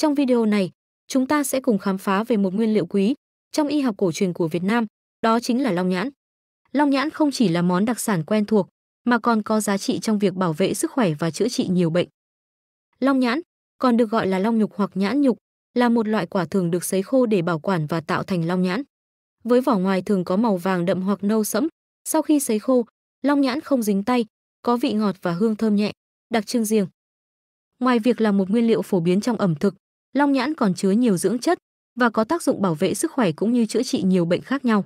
Trong video này, chúng ta sẽ cùng khám phá về một nguyên liệu quý trong y học cổ truyền của Việt Nam, đó chính là long nhãn. Long nhãn không chỉ là món đặc sản quen thuộc, mà còn có giá trị trong việc bảo vệ sức khỏe và chữa trị nhiều bệnh. Long nhãn, còn được gọi là long nhục hoặc nhãn nhục, là một loại quả thường được sấy khô để bảo quản và tạo thành long nhãn. Với vỏ ngoài thường có màu vàng đậm hoặc nâu sẫm, sau khi sấy khô, long nhãn không dính tay, có vị ngọt và hương thơm nhẹ, đặc trưng riêng. Ngoài việc là một nguyên liệu phổ biến trong ẩm thực, Long nhãn còn chứa nhiều dưỡng chất và có tác dụng bảo vệ sức khỏe cũng như chữa trị nhiều bệnh khác nhau.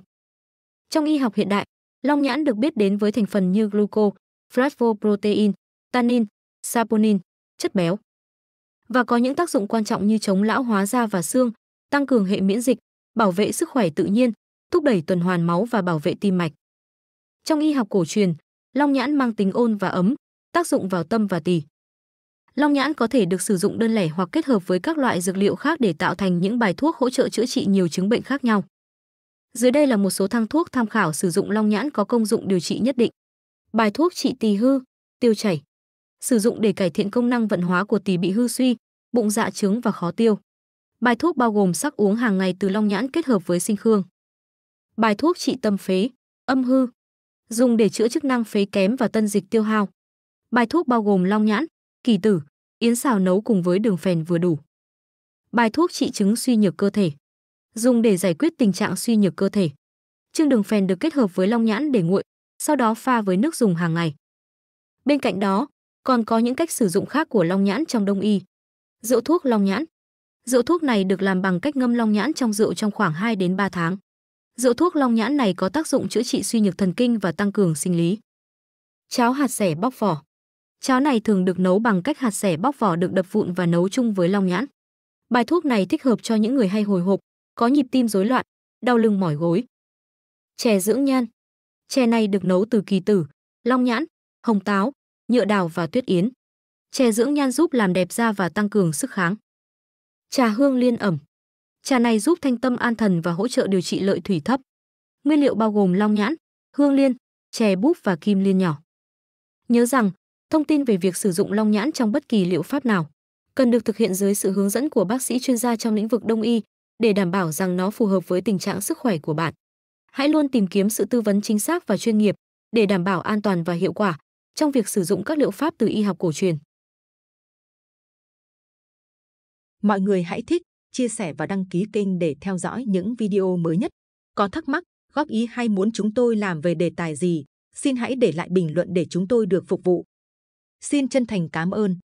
Trong y học hiện đại, long nhãn được biết đến với thành phần như gluco, flavoprotein, tannin, saponin, chất béo và có những tác dụng quan trọng như chống lão hóa da và xương, tăng cường hệ miễn dịch, bảo vệ sức khỏe tự nhiên, thúc đẩy tuần hoàn máu và bảo vệ tim mạch. Trong y học cổ truyền, long nhãn mang tính ôn và ấm, tác dụng vào tâm và tỳ. Long nhãn có thể được sử dụng đơn lẻ hoặc kết hợp với các loại dược liệu khác để tạo thành những bài thuốc hỗ trợ chữa trị nhiều chứng bệnh khác nhau. Dưới đây là một số thang thuốc tham khảo sử dụng long nhãn có công dụng điều trị nhất định. Bài thuốc trị tỳ hư, tiêu chảy. Sử dụng để cải thiện công năng vận hóa của tỳ bị hư suy, bụng dạ trướng và khó tiêu. Bài thuốc bao gồm sắc uống hàng ngày từ long nhãn kết hợp với sinh khương. Bài thuốc trị tâm phế, âm hư. Dùng để chữa chức năng phế kém và tân dịch tiêu hao. Bài thuốc bao gồm long nhãn, kỳ tử, yến xào nấu cùng với đường phèn vừa đủ. Bài thuốc trị chứng suy nhược cơ thể. Dùng để giải quyết tình trạng suy nhược cơ thể. Trương đường phèn được kết hợp với long nhãn để nguội, sau đó pha với nước dùng hàng ngày. Bên cạnh đó, còn có những cách sử dụng khác của long nhãn trong đông y. Rượu thuốc long nhãn. Rượu thuốc này được làm bằng cách ngâm long nhãn trong rượu trong khoảng 2 đến 3 tháng. Rượu thuốc long nhãn này có tác dụng chữa trị suy nhược thần kinh và tăng cường sinh lý. Cháo hạt sẻ bóc vỏ. Cháo này thường được nấu bằng cách hạt sẻ bóc vỏ được đập vụn và nấu chung với long nhãn. Bài thuốc này thích hợp cho những người hay hồi hộp, có nhịp tim rối loạn, đau lưng mỏi gối. Chè dưỡng nhan. Chè này được nấu từ kỳ tử, long nhãn, hồng táo, nhựa đào và tuyết yến. Chè dưỡng nhan giúp làm đẹp da và tăng cường sức kháng. Trà hương liên ẩm. Trà này giúp thanh tâm an thần và hỗ trợ điều trị lợi thủy thấp. Nguyên liệu bao gồm long nhãn, hương liên, chè búp và kim liên nhỏ. Nhớ rằng, thông tin về việc sử dụng long nhãn trong bất kỳ liệu pháp nào cần được thực hiện dưới sự hướng dẫn của bác sĩ chuyên gia trong lĩnh vực đông y để đảm bảo rằng nó phù hợp với tình trạng sức khỏe của bạn. Hãy luôn tìm kiếm sự tư vấn chính xác và chuyên nghiệp để đảm bảo an toàn và hiệu quả trong việc sử dụng các liệu pháp từ y học cổ truyền. Mọi người hãy thích, chia sẻ và đăng ký kênh để theo dõi những video mới nhất. Có thắc mắc, góp ý hay muốn chúng tôi làm về đề tài gì, xin hãy để lại bình luận để chúng tôi được phục vụ. Xin chân thành cảm ơn.